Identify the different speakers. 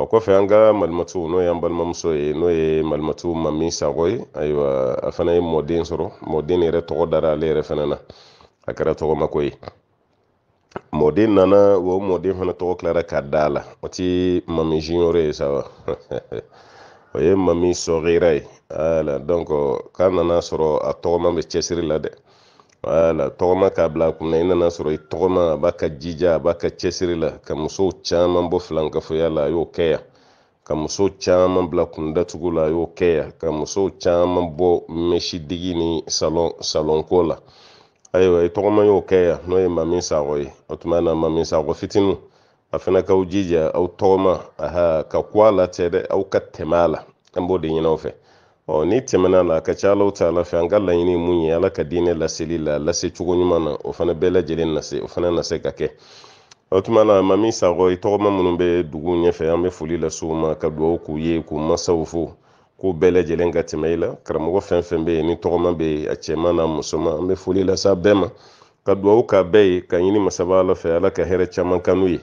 Speaker 1: o kɔfɛ an ka malimatuw n'o y'an balimamuso ye n'o ye malimatu mami sago ye ayiwa a fana ye mɔden sɔrɔ mɔden yɛrɛ tɔgɔ dara ale yɛrɛ fana na a kɛra tɔgɔmako ye mɔden nana wa o mɔden fana tɔgɔ tilara ka da la o ti mami jiyɔrɔ ye e sawa o ye mami sɔgira ye ala dɔnku k'a nana sɔrɔ a tɔgɔma bɛ cɛsiri la dɛ wala tɔgɔma k'a bila a kunna i nana sɔrɔ i tɔgɔma a b'a ka jija a b'a ka cɛsiri la ka musow caman bɔ filankafoya la a y'o kɛ yan ka musow caman bila kun datugu la a y'o kɛ yan ka musow caman bɔ mɛsi digi ni salon salonko la ayiwa i tɔgɔma y'o kɛ yan n'o ye mami sakɔ ye o tuma na mamin sakɔ fitiniw a fana k'aw jija aw tɔgɔma aha ka ku a la tɛ dɛ aw ka tɛmɛ a la an b'o de ɲini aw fɛ ni tɛmɛna la a ka ca alaw ta ala fɛ an ka laɲini mun ye ala ka diinɛ laseli la lase cogo ɲuman na o fana bɛɛ lajɛlen na se o fana na se ka kɛ o tuma na mami sagɔ i tɔgɔma minnu bɛ dugu ɲɛfɛ an bɛ foli lase u ma ka dugawu k'u ye k'u masaw fo k'u bɛɛ lajɛlen ka tɛmɛ i la karamɔgɔ fɛn fɛn bɛ yen ni tɔgɔma bɛ yen a cɛman n'a musoman an bɛ foli lase a bɛɛ ma ka dugawu k'a bɛɛ ye ka ɲini masaba ala fɛ ala ka hɛrɛ caman kan n'u ye